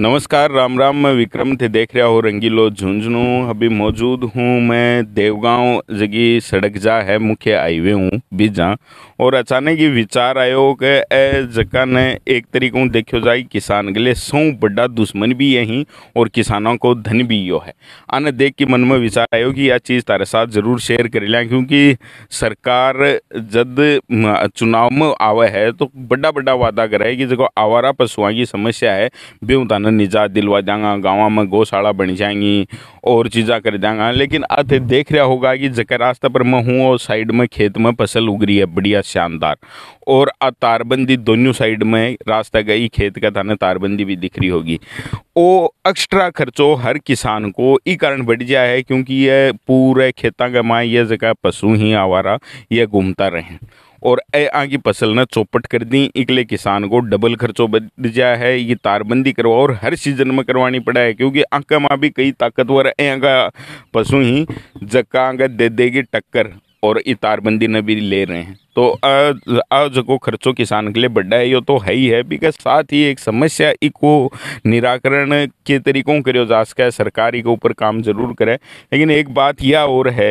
नमस्कार राम राम मैं विक्रम थे देख रहा हूँ रंगीलो झुंझुनू अभी मौजूद हूँ मैं देवगांव जगी सड़क जा है मुख्य हाईवे हूँ जहाँ और अचानक ही विचार आयो के ए जगह ने एक तरीकों देखो जाए किसान के लिए सौ बड़ा दुश्मन भी यहीं और किसानों को धन भी यो है आने देख के मन में विचार आयो कि यह चीज़ तारे साथ जरूर शेयर कर लिया क्योंकि सरकार जब चुनाव में आवे है तो बड़ा बड़ा वादा करे कि जो आवारा पशुओं की समस्या है बेउताना निजात दिलवा देंगे गाँव में गौशाला बन जाएंगी और चीज़ा कर देंगे लेकिन अत देख रहा होगा कि जगह रास्ता पर मैं हूँ और साइड में खेत में फसल उग रही है बढ़िया शानदार और अ तारबंदी दोनों साइड में रास्ता गई खेत का थाने तारबंदी भी दिख रही होगी ओ एक्स्ट्रा खर्चो हर किसान को ई कारण बढ़ गया है क्योंकि ये पूरे खेतों का माए ये जगह पशु ही आवारा ये घूमता रहें और ए आ की फसल ने चौपट कर दी इकले किसान को डबल खर्चो बद जाया है ये तारबंदी करवा और हर सीजन में करवानी पड़ा है क्योंकि आंका माँ भी कई ताकतवर ए का पशु ही जक्का आंका दे देगी टक्कर और ये तारबंदी ने भी ले रहे हैं तो आज को खर्चो किसान के लिए बड़ा है यो तो है ही है बिकॉज साथ ही एक समस्या इको निराकरण के तरीकों करो जा सके सरकार के ऊपर काम जरूर करे लेकिन एक बात यह और है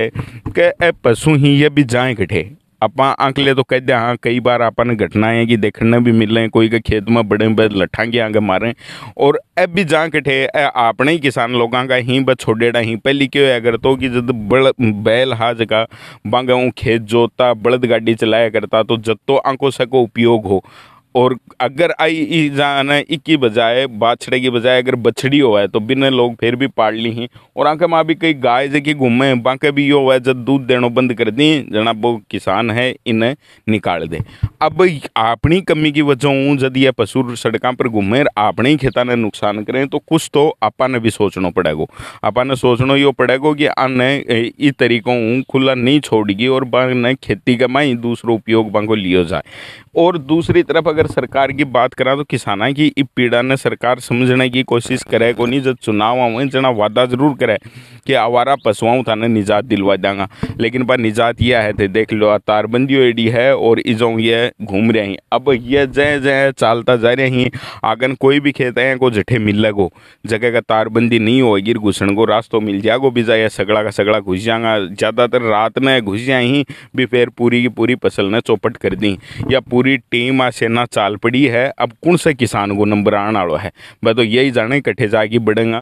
कि पशु ही ये भी जाए कटे ਆਪਾਂ ਅੰਕਲੇ तो ਕਹਦੇ ਹਾਂ ਕਈ ਵਾਰ ਆਪਾਂ ਨੇ ਘਟਨਾएं की देखने भी मिले कोई के खेत में बड़े बड़े लठांगे आगे मारे और अब भी जहाँ कठे आपने ही किसान लोगों का ही बस डा ही पहली क्यों है तो कि जब बड़ बैल हा जगह बांगा खेत जोतता बड़द गाड़ी चलाया करता तो जब तो आंखों सको उपयोग हो और अगर आई जान है इक्की बजाय बाछड़े की बजाय अगर बछड़ी हो है तो बिना लोग फिर भी पाड़ ली हैं और आके माँ भी कई गाय जे घूमे हैं बाके भी यो है जब दूध देना बंद कर दी जना वो किसान है इन्हें निकाल दे अब अपनी कमी की वजह हूँ जब यह पशु सड़क पर घूमे अपने ही खेता ने नुकसान करें तो कुछ तो आपा ने भी सोचना पड़ेगा आपा ने सोचना यो पड़ेगा कि अन्य इस तरीकों खुला नहीं छोड़गी और बांग खेती खेती कमाई दूसरों उपयोग बांको लियो जाए और दूसरी तरफ अगर अगर सरकार की बात करा तो किसान की इस पीड़ा ने सरकार समझने की कोशिश करे को नहीं जब चुनाव आवे जना वादा जरूर करे कि आवारा पशुओं थाने निजात दिलवा देंगे लेकिन पर निजात यह है थे देख लो तारबंदी एडी है और इजो ये घूम रहे हैं अब यह जय जय चालता जा रहे हैं आगन कोई भी खेत है को जठे मिल लगो जगह का तारबंदी नहीं होगी घुसण को रास्तों मिल जाएगो भी जाए सगड़ा का सगड़ा घुस जाएगा ज़्यादातर रात में घुस जाए भी फिर पूरी की पूरी फसल ने चौपट कर दी या पूरी टीम आ सेना चाल पड़ी है अब कौन से किसान को नंबर आने वालों है मैं तो यही जाने कट्ठे जाके बढ़ेंगे